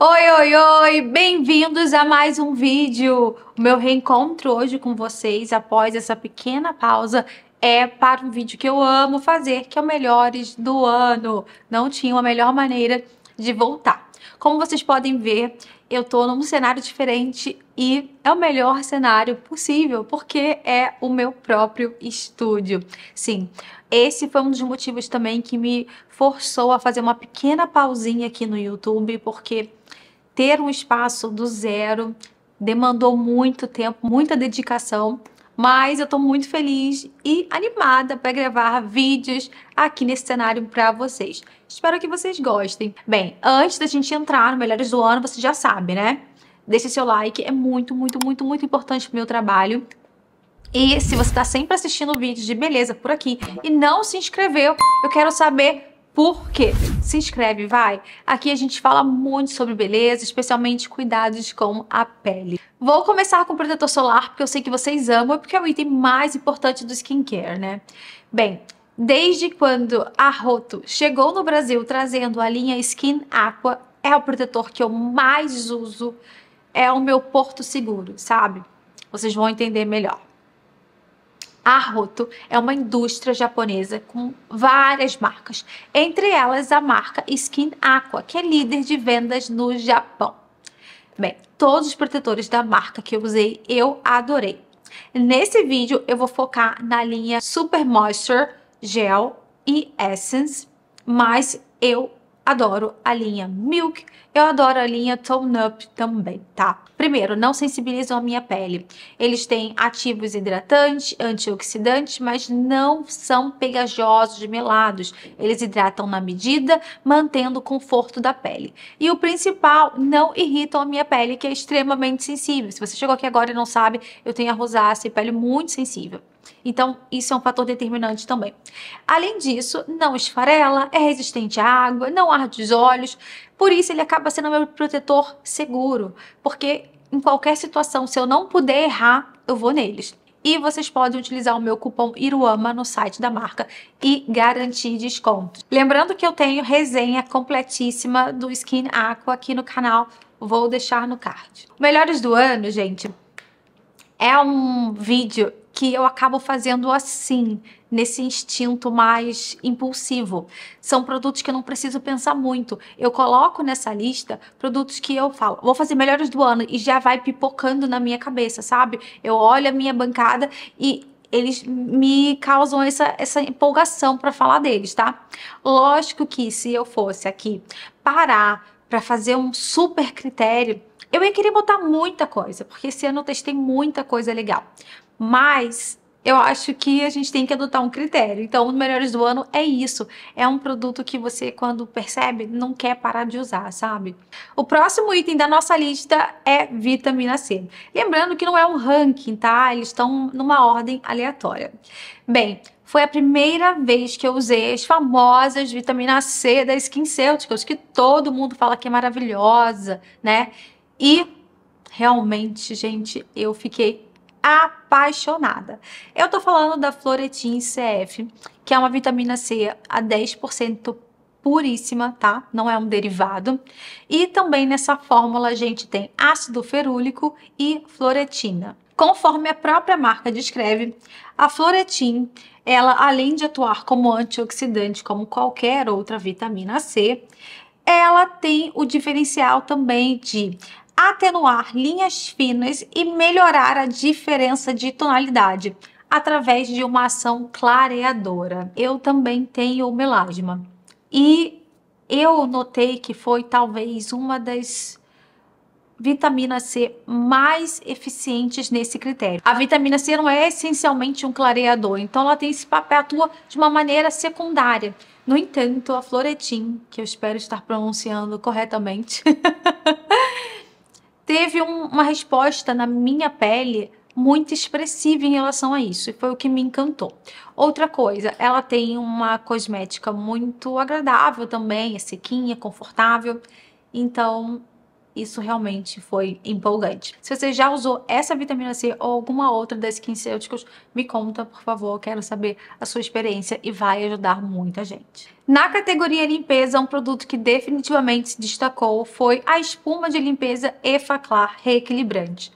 Oi, oi, oi! Bem-vindos a mais um vídeo! O meu reencontro hoje com vocês, após essa pequena pausa, é para um vídeo que eu amo fazer, que é o Melhores do Ano. Não tinha uma melhor maneira de voltar. Como vocês podem ver, eu estou num cenário diferente e é o melhor cenário possível, porque é o meu próprio estúdio. Sim, esse foi um dos motivos também que me forçou a fazer uma pequena pausinha aqui no YouTube, porque ter um espaço do zero demandou muito tempo, muita dedicação mas eu estou muito feliz e animada para gravar vídeos aqui nesse cenário para vocês. Espero que vocês gostem. Bem, antes da gente entrar no Melhores do Ano, você já sabe, né? Deixe seu like, é muito, muito, muito, muito importante para o meu trabalho. E se você está sempre assistindo vídeos de beleza por aqui e não se inscreveu, eu quero saber por quê? Se inscreve, vai! Aqui a gente fala muito sobre beleza, especialmente cuidados com a pele. Vou começar com o protetor solar, porque eu sei que vocês amam e porque é o item mais importante do skincare, né? Bem, desde quando a Roto chegou no Brasil trazendo a linha Skin Aqua, é o protetor que eu mais uso, é o meu porto seguro, sabe? Vocês vão entender melhor. A Roto é uma indústria japonesa com várias marcas, entre elas a marca Skin Aqua, que é líder de vendas no Japão. Bem, todos os protetores da marca que eu usei, eu adorei. Nesse vídeo eu vou focar na linha Super Moisture Gel e Essence, mas eu adoro a linha Milk, eu adoro a linha Tone Up também, tá? Primeiro, não sensibilizam a minha pele. Eles têm ativos hidratantes, antioxidantes, mas não são pegajosos, melados. Eles hidratam na medida, mantendo o conforto da pele. E o principal, não irritam a minha pele, que é extremamente sensível. Se você chegou aqui agora e não sabe, eu tenho a rosácea e pele muito sensível. Então, isso é um fator determinante também. Além disso, não esfarela, é resistente à água, não arde os olhos, por isso ele acaba sendo meu protetor seguro, porque em qualquer situação, se eu não puder errar, eu vou neles. E vocês podem utilizar o meu cupom IRUAMA no site da marca e garantir descontos. Lembrando que eu tenho resenha completíssima do Skin Aqua aqui no canal, vou deixar no card. Melhores do ano, gente, é um vídeo que eu acabo fazendo assim, nesse instinto mais impulsivo. São produtos que eu não preciso pensar muito. Eu coloco nessa lista produtos que eu falo, vou fazer melhores do ano e já vai pipocando na minha cabeça, sabe? Eu olho a minha bancada e eles me causam essa, essa empolgação para falar deles, tá? Lógico que se eu fosse aqui parar para fazer um super critério, eu ia querer botar muita coisa, porque esse ano eu testei muita coisa legal. Mas eu acho que a gente tem que adotar um critério. Então, os melhores do ano é isso. É um produto que você, quando percebe, não quer parar de usar, sabe? O próximo item da nossa lista é vitamina C. Lembrando que não é um ranking, tá? Eles estão numa ordem aleatória. Bem, foi a primeira vez que eu usei as famosas vitamina C da SkinCeuticals, que todo mundo fala que é maravilhosa, né? E realmente, gente, eu fiquei apaixonada. Eu tô falando da Floretin CF, que é uma vitamina C a 10% puríssima, tá? Não é um derivado. E também nessa fórmula a gente tem ácido ferúlico e floretina. Conforme a própria marca descreve, a floretin, ela além de atuar como antioxidante como qualquer outra vitamina C, ela tem o diferencial também de atenuar linhas finas e melhorar a diferença de tonalidade através de uma ação clareadora. Eu também tenho melasma e eu notei que foi talvez uma das vitamina C mais eficientes nesse critério. A vitamina C não é essencialmente um clareador, então ela tem esse papel, atua de uma maneira secundária. No entanto, a Floretin, que eu espero estar pronunciando corretamente, teve um, uma resposta na minha pele muito expressiva em relação a isso, e foi o que me encantou. Outra coisa, ela tem uma cosmética muito agradável também, é sequinha, confortável, então isso realmente foi empolgante. Se você já usou essa vitamina C ou alguma outra das quincêuticos, me conta, por favor, quero saber a sua experiência e vai ajudar muita gente. Na categoria limpeza, um produto que definitivamente se destacou foi a espuma de limpeza Efaclar Reequilibrante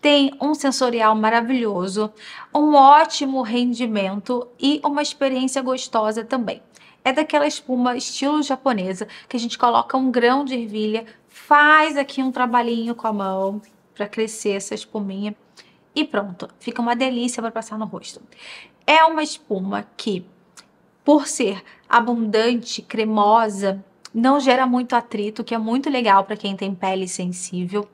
tem um sensorial maravilhoso, um ótimo rendimento e uma experiência gostosa também. É daquela espuma estilo japonesa que a gente coloca um grão de ervilha faz aqui um trabalhinho com a mão para crescer essa espuminha e pronto, fica uma delícia para passar no rosto. É uma espuma que, por ser abundante, cremosa, não gera muito atrito, que é muito legal para quem tem pele sensível.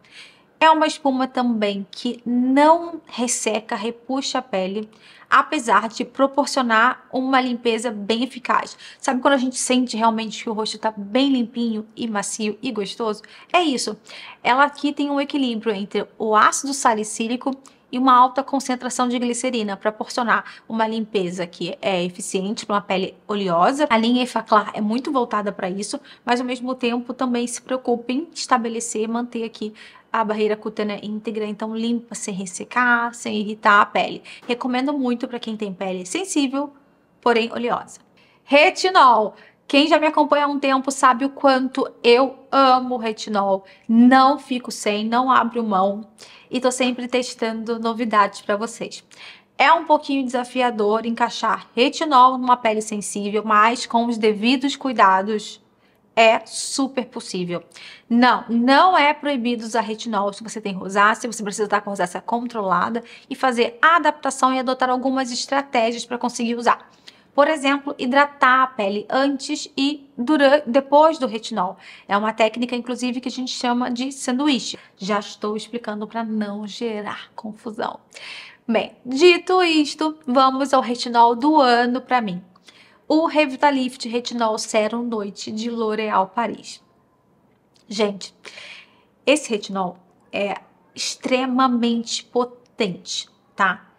É uma espuma também que não resseca, repuxa a pele, apesar de proporcionar uma limpeza bem eficaz. Sabe quando a gente sente realmente que o rosto está bem limpinho e macio e gostoso? É isso. Ela aqui tem um equilíbrio entre o ácido salicílico e uma alta concentração de glicerina, proporcionar uma limpeza que é eficiente para uma pele oleosa. A linha Efaclar é muito voltada para isso, mas ao mesmo tempo também se preocupa em estabelecer, manter aqui a barreira cutânea íntegra, então limpa sem ressecar, sem irritar a pele. Recomendo muito para quem tem pele sensível, porém oleosa. Retinol quem já me acompanha há um tempo sabe o quanto eu amo retinol. Não fico sem, não abro mão e tô sempre testando novidades para vocês. É um pouquinho desafiador encaixar retinol numa pele sensível, mas com os devidos cuidados é super possível. Não, não é proibido usar retinol se você tem rosácea, você precisa estar com rosácea controlada e fazer adaptação e adotar algumas estratégias para conseguir usar. Por exemplo, hidratar a pele antes e durante, depois do retinol. É uma técnica, inclusive, que a gente chama de sanduíche. Já estou explicando para não gerar confusão. Bem, dito isto, vamos ao retinol do ano para mim. O Revitalift Retinol Serum Noite de L'Oréal Paris. Gente, esse retinol é extremamente potente, tá?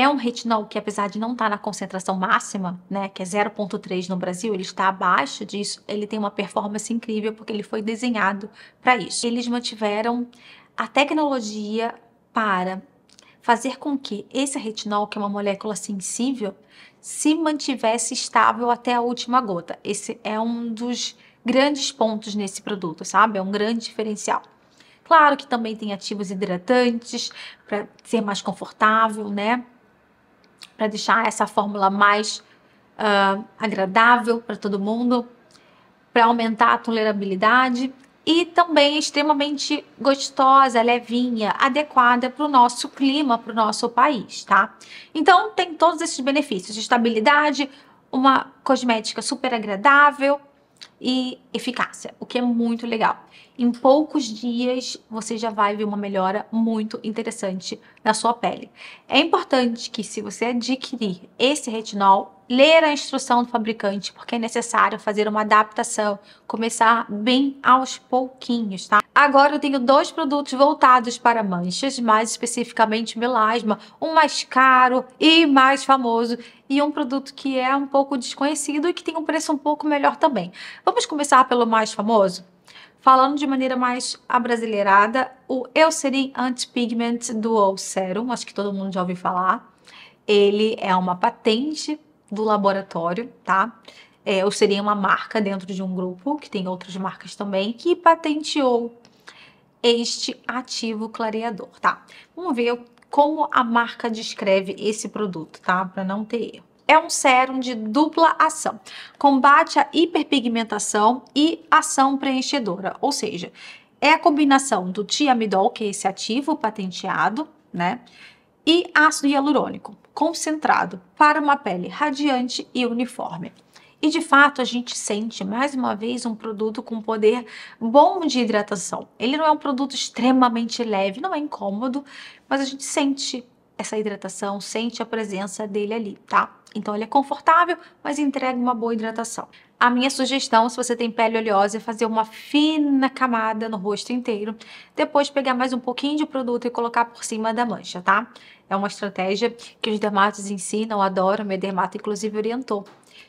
É um retinol que, apesar de não estar tá na concentração máxima, né, que é 0,3 no Brasil, ele está abaixo disso, ele tem uma performance incrível porque ele foi desenhado para isso. Eles mantiveram a tecnologia para fazer com que esse retinol, que é uma molécula sensível, se mantivesse estável até a última gota. Esse é um dos grandes pontos nesse produto, sabe? É um grande diferencial. Claro que também tem ativos hidratantes para ser mais confortável, né? para deixar essa fórmula mais uh, agradável para todo mundo, para aumentar a tolerabilidade e também extremamente gostosa, levinha, adequada para o nosso clima, para o nosso país, tá? Então tem todos esses benefícios: estabilidade, uma cosmética super agradável, e eficácia, o que é muito legal. Em poucos dias você já vai ver uma melhora muito interessante na sua pele. É importante que se você adquirir esse retinol ler a instrução do fabricante, porque é necessário fazer uma adaptação, começar bem aos pouquinhos, tá? Agora eu tenho dois produtos voltados para manchas, mais especificamente melasma, um mais caro e mais famoso e um produto que é um pouco desconhecido e que tem um preço um pouco melhor também. Vamos começar pelo mais famoso? Falando de maneira mais abrasileirada, o Eucerin Anti-Pigment Dual Serum, acho que todo mundo já ouviu falar. Ele é uma patente do laboratório, tá? É, eu seria uma marca dentro de um grupo, que tem outras marcas também, que patenteou este ativo clareador, tá? Vamos ver como a marca descreve esse produto, tá? Para não ter erro. É um sérum de dupla ação. Combate a hiperpigmentação e ação preenchedora, ou seja, é a combinação do tiamidol, que é esse ativo patenteado, né? E ácido hialurônico concentrado para uma pele radiante e uniforme. E de fato, a gente sente mais uma vez um produto com poder bom de hidratação. Ele não é um produto extremamente leve, não é incômodo, mas a gente sente essa hidratação, sente a presença dele ali, tá? Então ele é confortável, mas entrega uma boa hidratação. A minha sugestão, se você tem pele oleosa, é fazer uma fina camada no rosto inteiro, depois pegar mais um pouquinho de produto e colocar por cima da mancha, tá? É uma estratégia que os dermatos ensinam, adoram, meu dermato inclusive orientou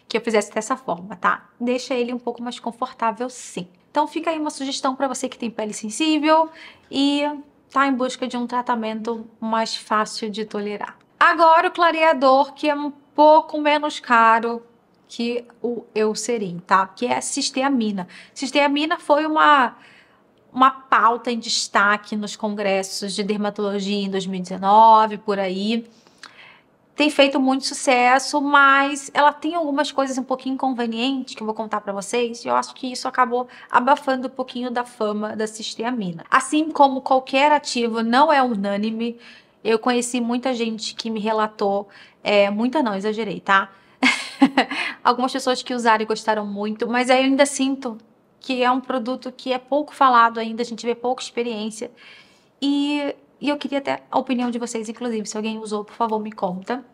que eu fizesse dessa forma, tá? Deixa ele um pouco mais confortável sim. Então fica aí uma sugestão para você que tem pele sensível e tá em busca de um tratamento mais fácil de tolerar. Agora o clareador, que é um pouco menos caro que o Eucerin, tá? Que é cisteamina. Cisteamina foi uma uma pauta em destaque nos congressos de dermatologia em 2019, por aí. Tem feito muito sucesso, mas ela tem algumas coisas um pouquinho inconvenientes que eu vou contar para vocês, e eu acho que isso acabou abafando um pouquinho da fama da cisteamina. Assim como qualquer ativo não é unânime, eu conheci muita gente que me relatou, é, muita não, exagerei, tá? Algumas pessoas que usaram e gostaram muito, mas aí eu ainda sinto que é um produto que é pouco falado ainda, a gente vê pouca experiência. E, e eu queria até a opinião de vocês, inclusive, se alguém usou, por favor, me conta.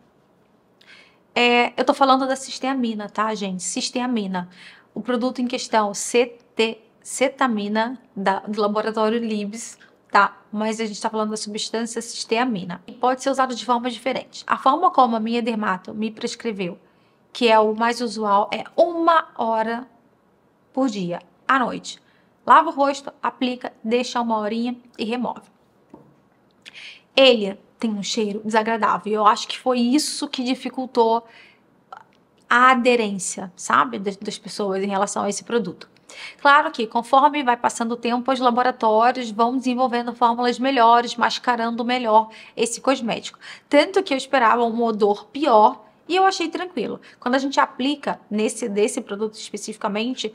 É, eu tô falando da cisteamina, tá, gente? Cisteamina. O produto em questão, CT, cetamina, da, do laboratório Libs, tá? Mas a gente está falando da substância cisteamina. E pode ser usado de formas diferentes. A forma como a minha dermato me prescreveu, que é o mais usual, é uma hora por dia, à noite. Lava o rosto, aplica, deixa uma horinha e remove. Ele tem um cheiro desagradável. Eu acho que foi isso que dificultou a aderência, sabe, das pessoas em relação a esse produto. Claro que, conforme vai passando o tempo, os laboratórios vão desenvolvendo fórmulas melhores, mascarando melhor esse cosmético. Tanto que eu esperava um odor pior e eu achei tranquilo. Quando a gente aplica nesse desse produto especificamente,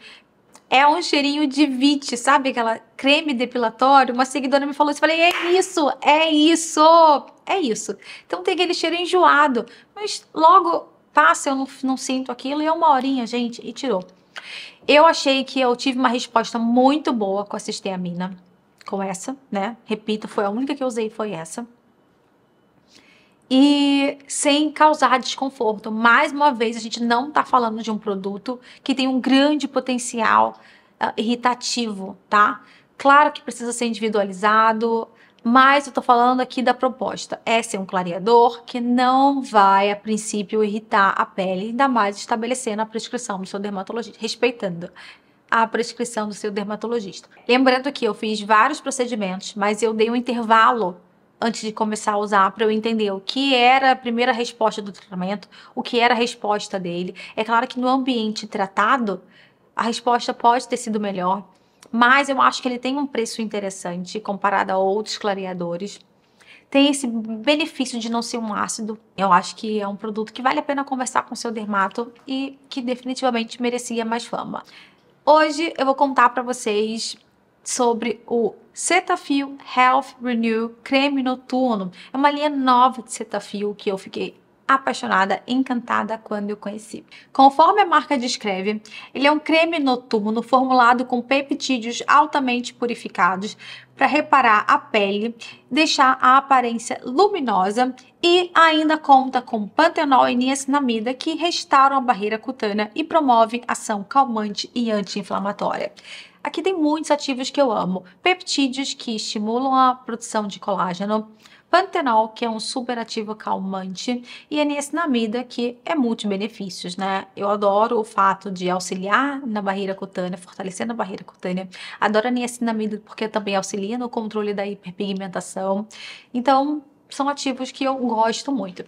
é um cheirinho de vit, sabe? Aquela creme depilatório. Uma seguidora me falou isso. Falei, é isso, é isso, é isso. Então tem aquele cheiro enjoado. Mas logo passa, eu não, não sinto aquilo. E é uma horinha, gente, e tirou. Eu achei que eu tive uma resposta muito boa com a cisteamina, com essa, né? Repito, foi a única que eu usei, foi essa. E sem causar desconforto. Mais uma vez, a gente não está falando de um produto que tem um grande potencial uh, irritativo, tá? Claro que precisa ser individualizado, mas eu tô falando aqui da proposta. Esse é um clareador que não vai, a princípio, irritar a pele, ainda mais estabelecendo a prescrição do seu dermatologista, respeitando a prescrição do seu dermatologista. Lembrando que eu fiz vários procedimentos, mas eu dei um intervalo antes de começar a usar para eu entender o que era a primeira resposta do tratamento, o que era a resposta dele. É claro que no ambiente tratado, a resposta pode ter sido melhor, mas eu acho que ele tem um preço interessante comparado a outros clareadores. Tem esse benefício de não ser um ácido. Eu acho que é um produto que vale a pena conversar com seu dermato e que definitivamente merecia mais fama. Hoje eu vou contar para vocês sobre o Cetaphil Health Renew Creme Noturno. É uma linha nova de Cetaphil que eu fiquei apaixonada, encantada quando eu conheci. Conforme a marca descreve, ele é um creme noturno formulado com peptídeos altamente purificados para reparar a pele, deixar a aparência luminosa e ainda conta com pantenol e niacinamida que restauram a barreira cutânea e promovem ação calmante e anti-inflamatória. Aqui tem muitos ativos que eu amo: peptídeos que estimulam a produção de colágeno, pantenol, que é um superativo calmante, e a niacinamida, que é multibenefícios, né? Eu adoro o fato de auxiliar na barreira cutânea, fortalecendo a barreira cutânea. Adoro a niacinamida porque também auxilia no controle da hiperpigmentação. Então, são ativos que eu gosto muito.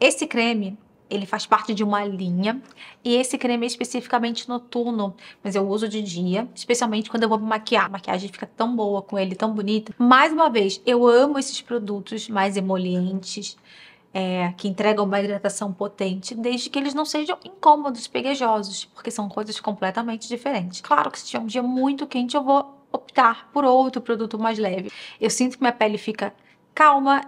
Esse creme ele faz parte de uma linha e esse creme é especificamente noturno, mas eu uso de dia, especialmente quando eu vou me maquiar. A maquiagem fica tão boa com ele, tão bonita. Mais uma vez, eu amo esses produtos mais emolientes. É, que entregam uma hidratação potente, desde que eles não sejam incômodos, peguejosos, porque são coisas completamente diferentes. Claro que se tiver um dia muito quente, eu vou optar por outro produto mais leve. Eu sinto que minha pele fica calma,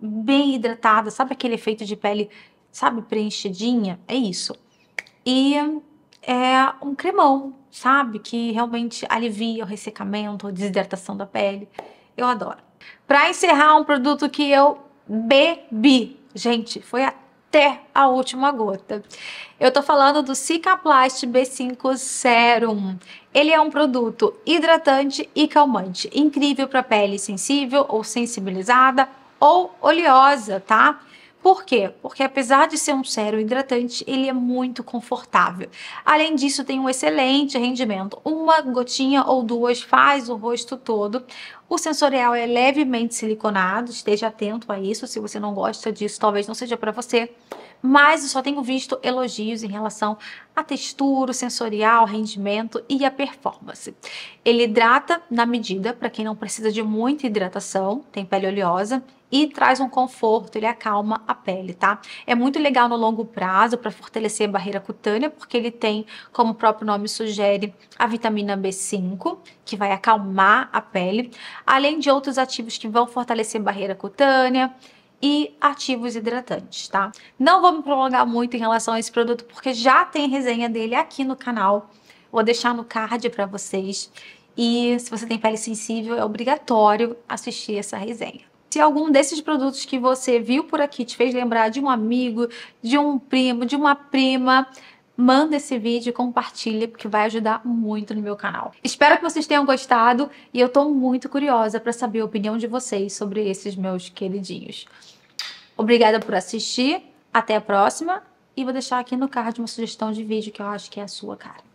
bem hidratada, sabe aquele efeito de pele sabe, preenchidinha, é isso. E é um cremão, sabe, que realmente alivia o ressecamento, a desidratação da pele. Eu adoro. Para encerrar, um produto que eu bebi, gente, foi até a última gota. Eu tô falando do Cicaplast B5 Serum. Ele é um produto hidratante e calmante, incrível para pele sensível ou sensibilizada ou oleosa, tá? Por quê? Porque apesar de ser um sérum hidratante, ele é muito confortável. Além disso, tem um excelente rendimento. Uma gotinha ou duas faz o rosto todo. O sensorial é levemente siliconado, esteja atento a isso. Se você não gosta disso, talvez não seja para você. Mas eu só tenho visto elogios em relação à textura, sensorial, rendimento e a performance. Ele hidrata na medida para quem não precisa de muita hidratação, tem pele oleosa e traz um conforto, ele acalma a pele, tá? É muito legal no longo prazo para fortalecer a barreira cutânea, porque ele tem, como o próprio nome sugere, a vitamina B5, que vai acalmar a pele, além de outros ativos que vão fortalecer a barreira cutânea e ativos hidratantes, tá? Não vou me prolongar muito em relação a esse produto, porque já tem resenha dele aqui no canal. Vou deixar no card para vocês. E se você tem pele sensível, é obrigatório assistir essa resenha. Se algum desses produtos que você viu por aqui te fez lembrar de um amigo, de um primo, de uma prima, manda esse vídeo e compartilha, porque vai ajudar muito no meu canal. Espero que vocês tenham gostado e eu estou muito curiosa para saber a opinião de vocês sobre esses meus queridinhos. Obrigada por assistir, até a próxima e vou deixar aqui no card uma sugestão de vídeo que eu acho que é a sua cara.